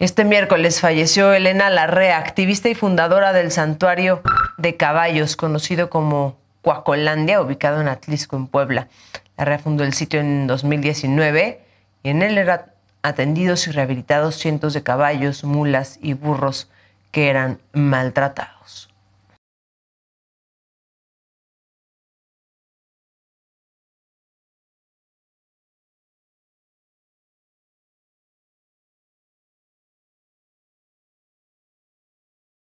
Este miércoles falleció Elena Larrea, activista y fundadora del Santuario de Caballos, conocido como Cuacolandia, ubicado en Atlisco, en Puebla. Larrea fundó el sitio en 2019 y en él eran atendidos y rehabilitados cientos de caballos, mulas y burros que eran maltratados.